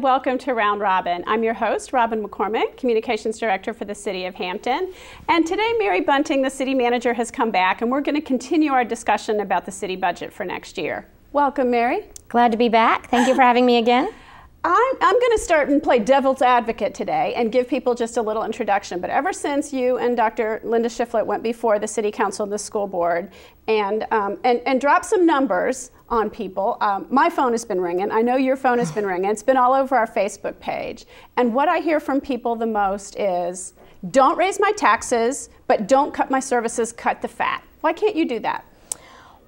welcome to Round Robin. I'm your host, Robin McCormick, Communications Director for the City of Hampton. And today, Mary Bunting, the City Manager, has come back, and we're going to continue our discussion about the city budget for next year. Welcome, Mary. Glad to be back. Thank you for having me again. I'm, I'm going to start and play devil's advocate today and give people just a little introduction. But ever since you and Dr. Linda Shiflett went before the city council and the school board and, um, and, and dropped some numbers on people, um, my phone has been ringing. I know your phone has been ringing. It's been all over our Facebook page. And what I hear from people the most is don't raise my taxes, but don't cut my services, cut the fat. Why can't you do that?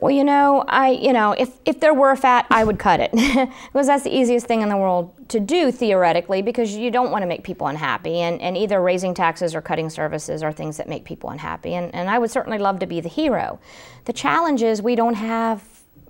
well, you know, I, you know, if, if there were fat, I would cut it. because that's the easiest thing in the world to do, theoretically, because you don't want to make people unhappy. And, and either raising taxes or cutting services are things that make people unhappy. And, and I would certainly love to be the hero. The challenge is we don't have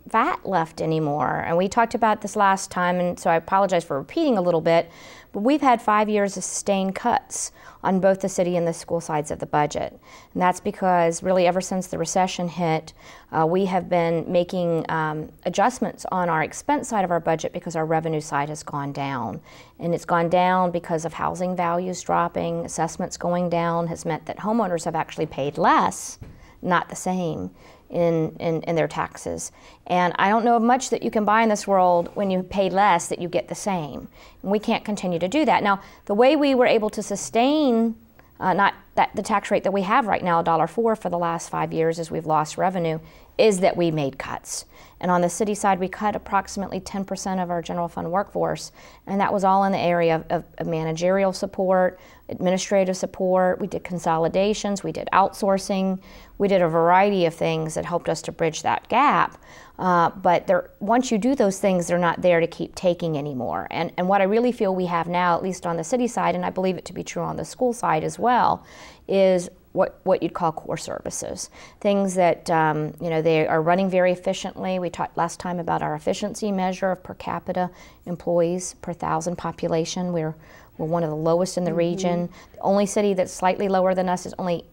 fat left anymore. And we talked about this last time, and so I apologize for repeating a little bit. But we've had five years of sustained cuts on both the city and the school sides of the budget. And that's because really ever since the recession hit, uh, we have been making um, adjustments on our expense side of our budget because our revenue side has gone down. And it's gone down because of housing values dropping, assessments going down has meant that homeowners have actually paid less, not the same in, in, in, their taxes. And I don't know of much that you can buy in this world when you pay less that you get the same. And we can't continue to do that. Now, the way we were able to sustain uh, not that the tax rate that we have right now, $1.04 for the last five years as we've lost revenue, is that we made cuts. And on the city side, we cut approximately 10% of our general fund workforce, and that was all in the area of, of, of managerial support, administrative support. We did consolidations, we did outsourcing, we did a variety of things that helped us to bridge that gap. Uh, but once you do those things, they're not there to keep taking anymore. And, and what I really feel we have now, at least on the city side, and I believe it to be true on the school side as well, is what, what you'd call core services. Things that, um, you know, they are running very efficiently. We talked last time about our efficiency measure of per capita employees per thousand population. We're, we're one of the lowest in the mm -hmm. region. The only city that's slightly lower than us is only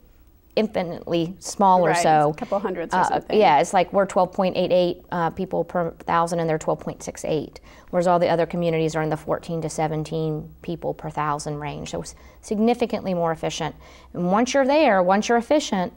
infinitely smaller, right, so. a couple hundreds or uh, something. yeah, it's like we're 12.88 uh, people per thousand and they're 12.68, whereas all the other communities are in the 14 to 17 people per thousand range. So it's significantly more efficient. And once you're there, once you're efficient,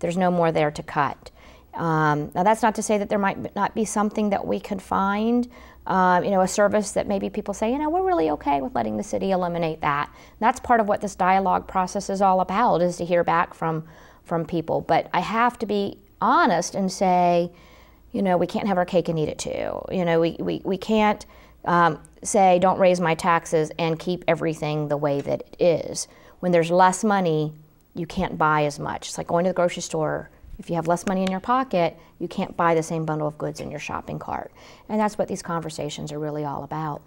there's no more there to cut. Um, now that's not to say that there might not be something that we could find um, you know, a service that maybe people say, you know, we're really okay with letting the city eliminate that. And that's part of what this dialogue process is all about, is to hear back from from people. But I have to be honest and say, you know, we can't have our cake and eat it too. You know, we, we, we can't um, say, don't raise my taxes and keep everything the way that it is. When there's less money, you can't buy as much. It's like going to the grocery store if you have less money in your pocket, you can't buy the same bundle of goods in your shopping cart. And that's what these conversations are really all about.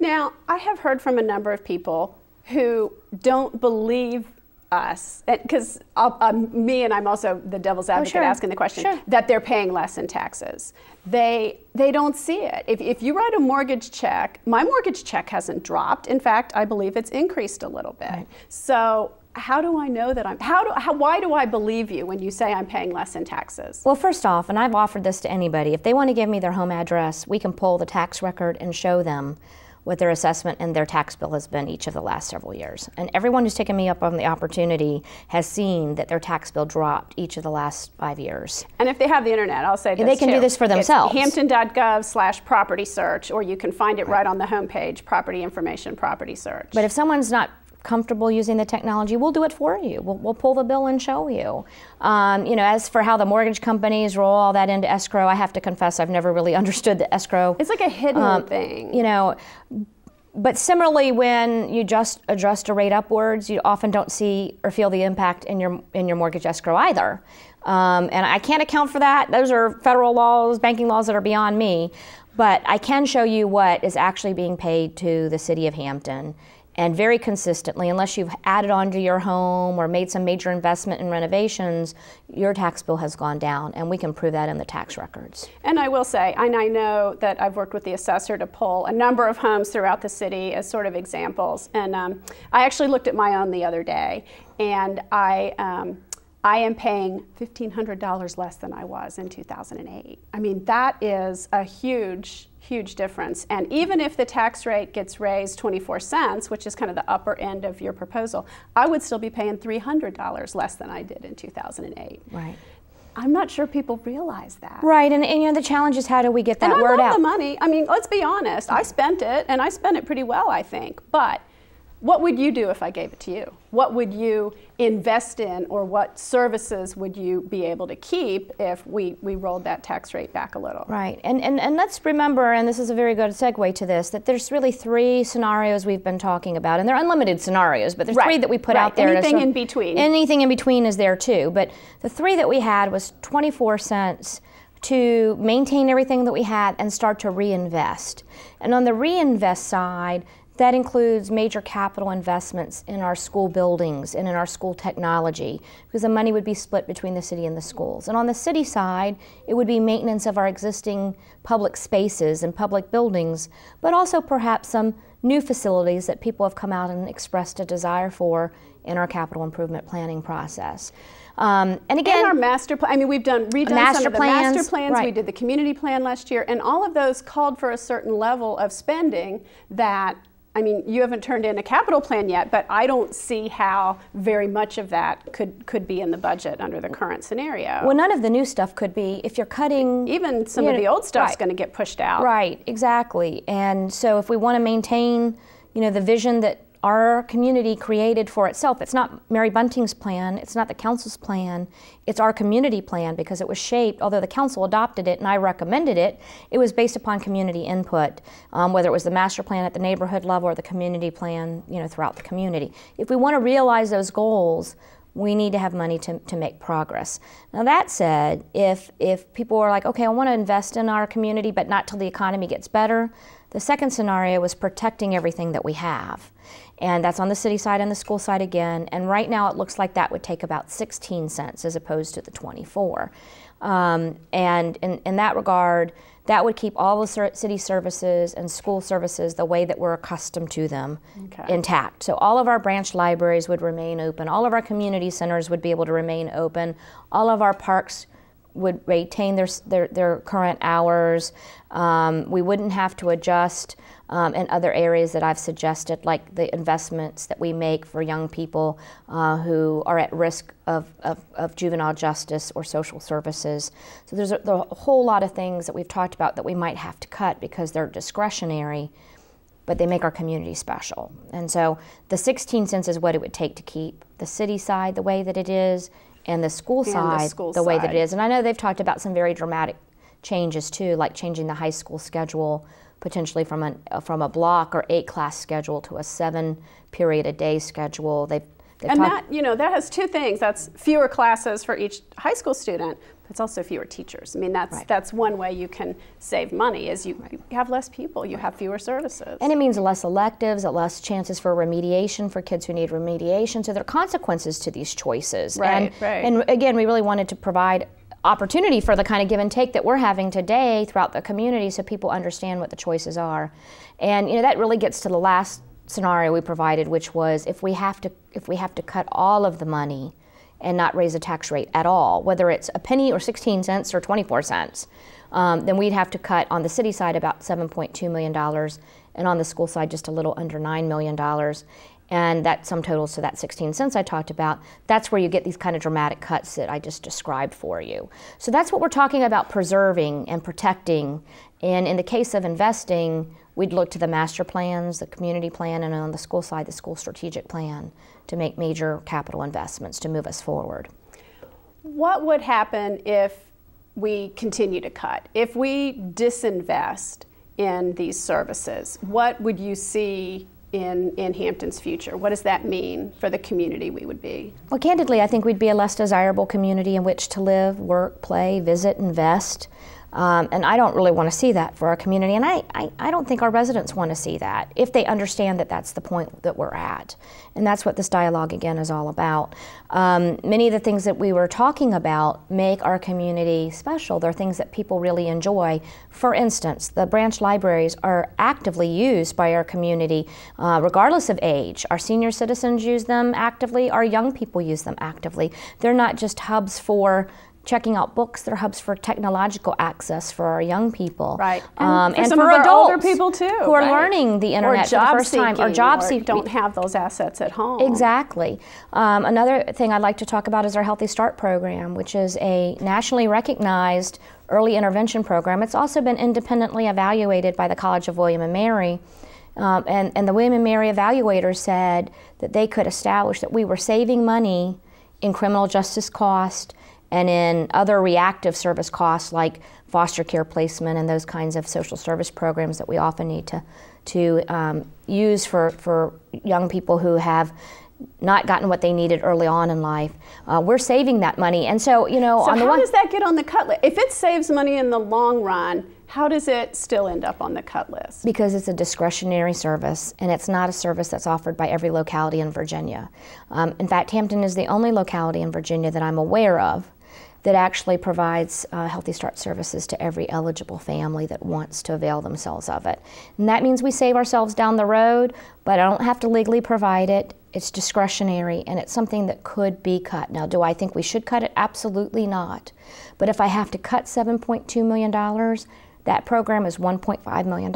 Now, I have heard from a number of people who don't believe us because uh, um, me and I'm also the devil's oh, advocate oh, sure. asking the question sure. that they're paying less in taxes. They they don't see it. If, if you write a mortgage check, my mortgage check hasn't dropped. In fact, I believe it's increased a little bit. Right. So how do I know that I'm how do how, why do I believe you when you say I'm paying less in taxes? Well, first off, and I've offered this to anybody, if they want to give me their home address, we can pull the tax record and show them what their assessment and their tax bill has been each of the last several years. And everyone who's taken me up on the opportunity has seen that their tax bill dropped each of the last five years. And if they have the internet, I'll say this they can too. do this for themselves. Hampton.gov slash property search, or you can find it right. right on the homepage, property information, property search. But if someone's not comfortable using the technology, we'll do it for you. We'll, we'll pull the bill and show you. Um, you know, as for how the mortgage companies roll all that into escrow, I have to confess I've never really understood the escrow. It's like a hidden um, thing. You know, but similarly, when you just adjust a rate upwards, you often don't see or feel the impact in your in your mortgage escrow either. Um, and I can't account for that. Those are federal laws, banking laws that are beyond me. But I can show you what is actually being paid to the city of Hampton and very consistently, unless you've added on to your home or made some major investment in renovations, your tax bill has gone down, and we can prove that in the tax records. And I will say, and I know that I've worked with the assessor to pull a number of homes throughout the city as sort of examples, and um, I actually looked at my own the other day, and I. Um, I am paying $1,500 less than I was in 2008. I mean, that is a huge huge difference. And even if the tax rate gets raised 24 cents, which is kind of the upper end of your proposal, I would still be paying $300 less than I did in 2008. Right. I'm not sure people realize that. Right, and, and you know the challenge is how do we get that and I word love out? the money. I mean, let's be honest. I spent it, and I spent it pretty well, I think. But what would you do if I gave it to you? What would you invest in, or what services would you be able to keep if we, we rolled that tax rate back a little? Right. And, and, and let's remember, and this is a very good segue to this, that there's really three scenarios we've been talking about, and they're unlimited scenarios, but there's right. three that we put right. out there. Anything in between. Anything in between is there too. But the three that we had was 24 cents to maintain everything that we had and start to reinvest. And on the reinvest side, that includes major capital investments in our school buildings and in our school technology, because the money would be split between the city and the schools. And on the city side, it would be maintenance of our existing public spaces and public buildings, but also perhaps some new facilities that people have come out and expressed a desire for in our capital improvement planning process. Um, and again, and our master plan. I mean, we've done redone master some of the plans, master plans. Right. We did the community plan last year, and all of those called for a certain level of spending that I mean, you haven't turned in a capital plan yet, but I don't see how very much of that could, could be in the budget under the current scenario. Well, none of the new stuff could be. If you're cutting. Even some of know, the old stuff's right. going to get pushed out. Right, exactly. And so if we want to maintain, you know, the vision that our community created for itself. It's not Mary Bunting's plan, it's not the council's plan, it's our community plan because it was shaped, although the council adopted it and I recommended it, it was based upon community input, um, whether it was the master plan at the neighborhood level or the community plan you know, throughout the community. If we want to realize those goals, we need to have money to, to make progress. Now that said, if, if people are like, okay, I want to invest in our community, but not till the economy gets better, the second scenario is protecting everything that we have and that's on the city side and the school side again. And right now it looks like that would take about 16 cents as opposed to the 24. Um, and in, in that regard, that would keep all the city services and school services the way that we're accustomed to them okay. intact. So all of our branch libraries would remain open, all of our community centers would be able to remain open, all of our parks would retain their, their, their current hours. Um, we wouldn't have to adjust um, in other areas that I've suggested, like the investments that we make for young people uh, who are at risk of, of, of, juvenile justice or social services. So there's a, there's a whole lot of things that we've talked about that we might have to cut because they're discretionary but they make our community special. And so the 16 cents is what it would take to keep the city side the way that it is, and the school and side the, school the way that it is. And I know they've talked about some very dramatic changes too, like changing the high school schedule potentially from a from a block or eight class schedule to a seven period a day schedule. They've they and that, you know, that has two things. That's fewer classes for each high school student, but it's also fewer teachers. I mean, that's right. that's one way you can save money is you, right. you have less people, you right. have fewer services. And it means less electives, less chances for remediation for kids who need remediation. So there are consequences to these choices. Right, and, right. and again, we really wanted to provide opportunity for the kind of give and take that we're having today throughout the community so people understand what the choices are. And you know that really gets to the last scenario we provided, which was if we have to if we have to cut all of the money and not raise the tax rate at all, whether it's a penny or 16 cents or 24 cents, um, then we'd have to cut on the city side about 7.2 million dollars, and on the school side just a little under nine million dollars. And that sum totals to that 16 cents I talked about. That's where you get these kind of dramatic cuts that I just described for you. So that's what we're talking about preserving and protecting and in the case of investing, we'd look to the master plans, the community plan, and on the school side, the school strategic plan to make major capital investments to move us forward. What would happen if we continue to cut? If we disinvest in these services, what would you see in, in Hampton's future? What does that mean for the community we would be? Well, candidly, I think we'd be a less desirable community in which to live, work, play, visit, invest. Um, and I don't really want to see that for our community. And I, I, I, don't think our residents want to see that if they understand that that's the point that we're at. And that's what this dialogue, again, is all about. Um, many of the things that we were talking about make our community special. They're things that people really enjoy. For instance, the branch libraries are actively used by our community, uh, regardless of age. Our senior citizens use them actively, our young people use them actively. They're not just hubs for checking out books. They're hubs for technological access for our young people, right? Um, and, for and some for of adults, older people too, who are right? learning the internet for the first time, or job seeking, don't have those assets at home. Exactly. Um, another thing I'd like to talk about is our Healthy Start program, which is a nationally recognized early intervention program. It's also been independently evaluated by the College of William and Mary. Um, and, and the William and Mary evaluators said that they could establish that we were saving money in criminal justice cost and in other reactive service costs like foster care placement and those kinds of social service programs that we often need to, to um, use for, for young people who have not gotten what they needed early on in life. Uh, we're saving that money. And so, you know, so on the how one, does that get on the cut list? If it saves money in the long run, how does it still end up on the cut list? Because it's a discretionary service, and it's not a service that's offered by every locality in Virginia. Um, in fact, Hampton is the only locality in Virginia that I'm aware of that actually provides uh, Healthy Start services to every eligible family that wants to avail themselves of it. And that means we save ourselves down the road, but I don't have to legally provide it. It's discretionary and it's something that could be cut. Now, do I think we should cut it? Absolutely not. But if I have to cut $7.2 million, that program is $1.5 million.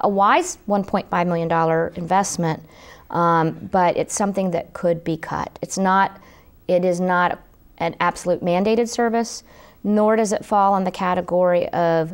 A wise $1.5 million investment, um, but it's something that could be cut. It's not, it is not an absolute mandated service, nor does it fall in the category of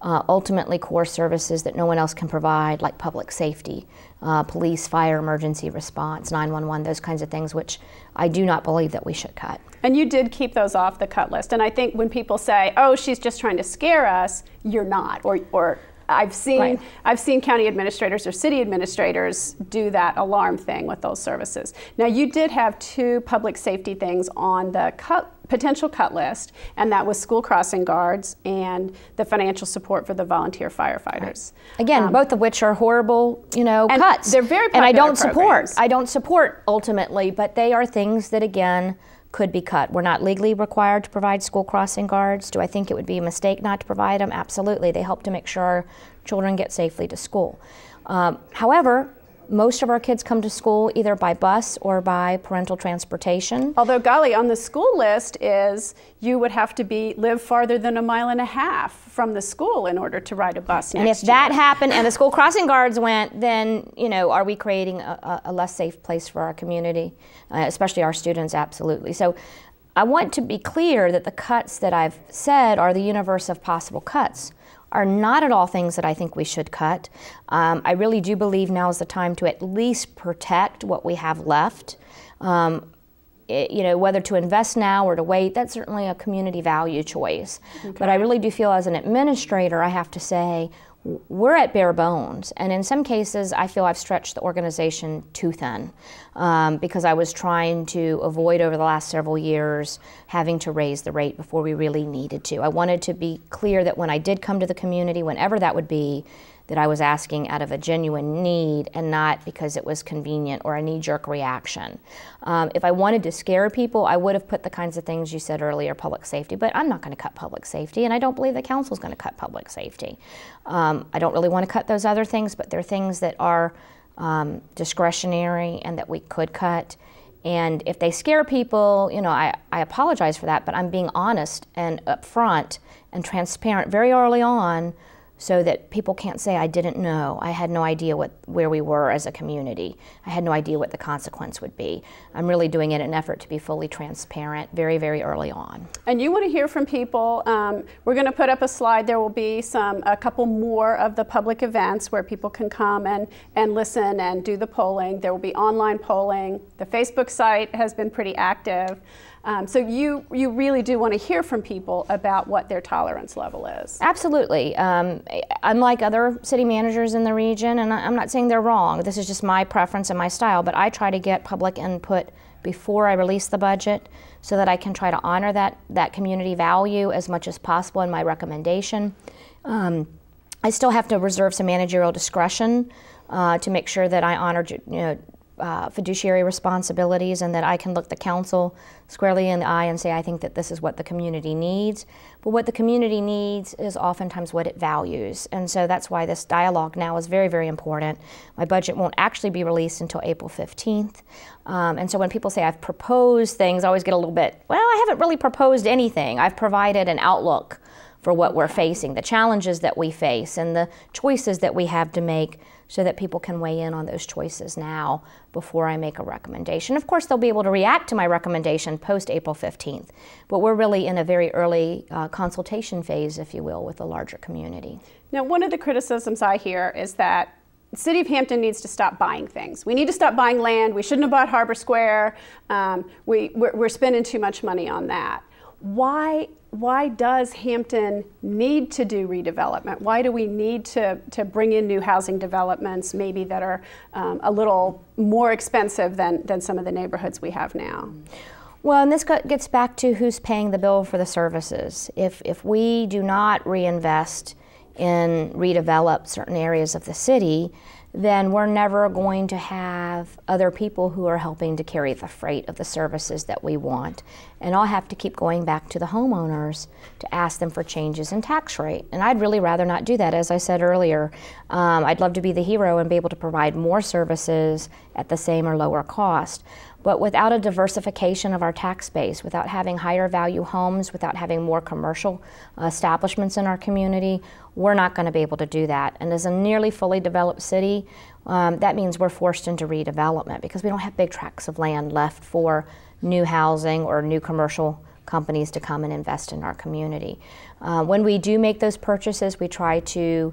uh, ultimately core services that no one else can provide, like public safety, uh, police, fire, emergency response, 911, those kinds of things, which I do not believe that we should cut. And you did keep those off the cut list. And I think when people say, oh, she's just trying to scare us, you're not. Or, or I've seen right. I've seen county administrators or city administrators do that alarm thing with those services. Now you did have two public safety things on the cut, potential cut list, and that was school crossing guards and the financial support for the volunteer firefighters. Right. Again, um, both of which are horrible, you know, cuts. They're very and I don't programs. support. I don't support ultimately, but they are things that again could be cut. We're not legally required to provide school crossing guards. Do I think it would be a mistake not to provide them? Absolutely. They help to make sure our children get safely to school. Um, however, most of our kids come to school either by bus or by parental transportation. Although, golly, on the school list is you would have to be live farther than a mile and a half from the school in order to ride a bus. and if that happened and the school crossing guards went, then you know, are we creating a, a less safe place for our community, uh, especially our students? Absolutely. So, I want to be clear that the cuts that I've said are the universe of possible cuts, are not at all things that I think we should cut. Um, I really do believe now is the time to at least protect what we have left. Um, it, you know, whether to invest now or to wait, that's certainly a community value choice. Okay. But I really do feel as an administrator, I have to say, we're at bare bones. And in some cases, I feel I've stretched the organization too thin um, because I was trying to avoid over the last several years having to raise the rate before we really needed to. I wanted to be clear that when I did come to the community, whenever that would be, that I was asking out of a genuine need and not because it was convenient or a knee jerk reaction. Um, if I wanted to scare people, I would have put the kinds of things you said earlier public safety, but I'm not going to cut public safety, and I don't believe the council is going to cut public safety. Um, I don't really want to cut those other things, but they're things that are um, discretionary and that we could cut. And if they scare people, you know, I, I apologize for that, but I'm being honest and upfront and transparent very early on so that people can't say, I didn't know. I had no idea what, where we were as a community. I had no idea what the consequence would be. I'm really doing it in an effort to be fully transparent very, very early on. And you want to hear from people. Um, we're going to put up a slide. There will be some, a couple more of the public events where people can come and, and listen and do the polling. There will be online polling. The Facebook site has been pretty active. Um, so you, you really do want to hear from people about what their tolerance level is. Absolutely. Um, unlike other city managers in the region, and I'm not saying they're wrong, this is just my preference and my style, but I try to get public input before I release the budget so that I can try to honor that, that community value as much as possible in my recommendation. Um, I still have to reserve some managerial discretion uh, to make sure that I honor you know, uh, fiduciary responsibilities and that I can look the council squarely in the eye and say, I think that this is what the community needs. But what the community needs is oftentimes what it values. And so that's why this dialogue now is very, very important. My budget won't actually be released until April 15th. Um, and so when people say I've proposed things, I always get a little bit, well, I haven't really proposed anything. I've provided an outlook for what we're facing, the challenges that we face, and the choices that we have to make so that people can weigh in on those choices now before I make a recommendation. Of course, they'll be able to react to my recommendation post April 15th, but we're really in a very early uh, consultation phase, if you will, with the larger community. Now, one of the criticisms I hear is that city of hampton needs to stop buying things we need to stop buying land we shouldn't have bought harbor square um, we, we're, we're spending too much money on that why why does Hampton need to do redevelopment? Why do we need to, to bring in new housing developments, maybe that are um, a little more expensive than, than some of the neighborhoods we have now? Well, and this gets back to who's paying the bill for the services. If, if we do not reinvest in redevelop certain areas of the city, then we're never going to have other people who are helping to carry the freight of the services that we want. And I'll have to keep going back to the homeowners to ask them for changes in tax rate. And I'd really rather not do that, as I said earlier. Um, I'd love to be the hero and be able to provide more services at the same or lower cost. But without a diversification of our tax base, without having higher value homes, without having more commercial uh, establishments in our community, we're not going to be able to do that. And as a nearly fully developed city, um, that means we're forced into redevelopment because we don't have big tracts of land left for new housing or new commercial companies to come and invest in our community. Uh, when we do make those purchases, we try to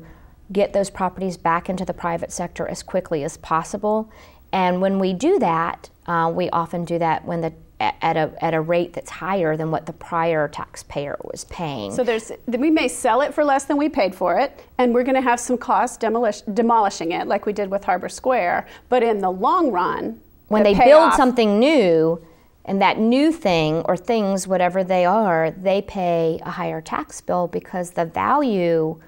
get those properties back into the private sector as quickly as possible and when we do that, uh, we often do that when the at a, at a rate that's higher than what the prior taxpayer was paying. So there's we may sell it for less than we paid for it, and we're going to have some cost demolish, demolishing it, like we did with Harbor Square. But in the long run, when the they build something new, and that new thing or things, whatever they are, they pay a higher tax bill because the value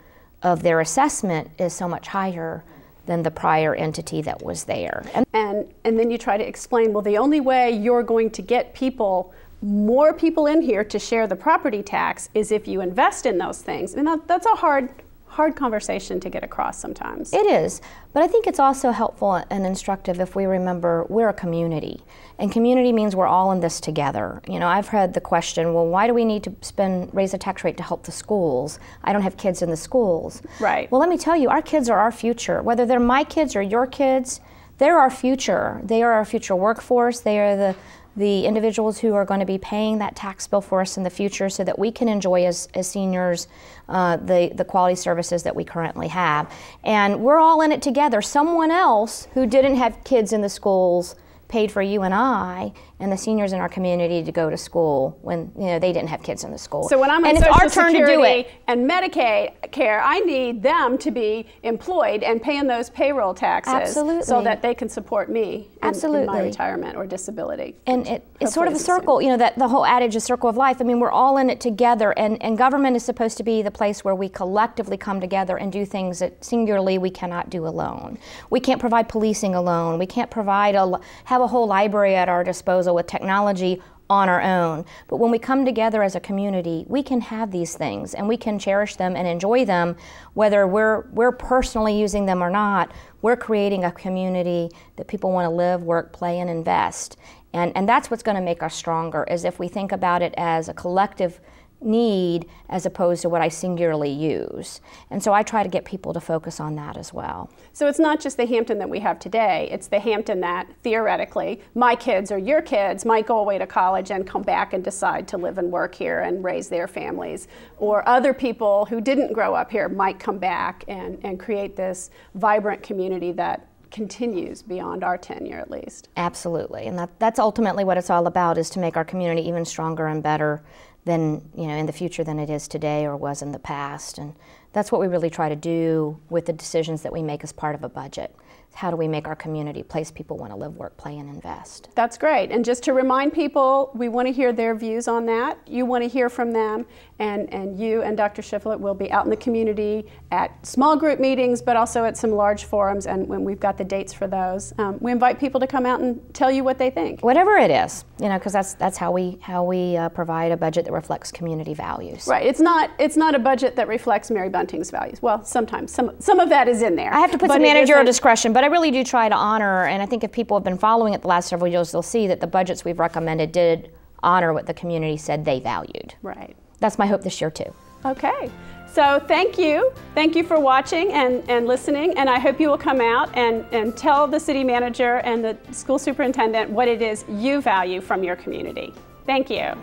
of their assessment is so much higher than the prior entity that was there. And, and, and then you try to explain, well, the only way you're going to get people more people in here to share the property tax is if you invest in those things. And that, that's a hard hard conversation to get across sometimes. It is, but I think it's also helpful and instructive if we remember we're a community. And community means we're all in this together. You know, I've heard the question, well, why do we need to spend raise a tax rate to help the schools? I don't have kids in the schools. Right. Well, let me tell you, our kids are our future. Whether they're my kids or your kids, they're our future. They are our future workforce. They are the the individuals who are going to be paying that tax bill for us in the future so that we can enjoy as, as seniors uh, the, the quality services that we currently have. And we're all in it together. Someone else who didn't have kids in the schools paid for you and I and the seniors in our community to go to school when you know they didn't have kids in the school. So when I'm on and Social it's our turn to do it. and Medicaid care, I need them to be employed and paying those payroll taxes Absolutely. so that they can support me in, Absolutely. in my retirement or disability. And it, it's sort of a circle, soon. you know, that the whole adage, is circle of life. I mean, we're all in it together, and, and government is supposed to be the place where we collectively come together and do things that singularly we cannot do alone. We can't provide policing alone. We can't provide a, have a whole library at our disposal puzzle with technology on our own. But when we come together as a community, we can have these things and we can cherish them and enjoy them, whether we're, we're personally using them or not. We're creating a community that people want to live, work, play, and invest. And, and that's what's going to make us stronger, is if we think about it as a collective need as opposed to what I singularly use. And so I try to get people to focus on that as well. So it's not just the Hampton that we have today, it's the Hampton that theoretically my kids or your kids might go away to college and come back and decide to live and work here and raise their families. Or other people who didn't grow up here might come back and, and create this vibrant community that continues beyond our tenure at least. Absolutely. And that, that's ultimately what it's all about is to make our community even stronger and better than you know in the future than it is today or was in the past. And that's what we really try to do with the decisions that we make as part of a budget how do we make our community a place people want to live, work, play, and invest? That's great. And just to remind people, we want to hear their views on that. You want to hear from them, and, and you and Dr. Shiflet will be out in the community at small group meetings, but also at some large forums, and when we've got the dates for those. Um, we invite people to come out and tell you what they think. Whatever it is, you know, because that's, that's how we, how we uh, provide a budget that reflects community values. Right. It's not, it's not a budget that reflects Mary Bunting's values. Well, sometimes. Some, some of that is in there. I have to put some managerial discretion, but but I really do try to honor, and I think if people have been following it the last several years, they'll see that the budgets we've recommended did honor what the community said they valued. Right. That's my hope this year, too. Okay. So thank you. Thank you for watching and, and listening. And I hope you will come out and, and tell the city manager and the school superintendent what it is you value from your community. Thank you.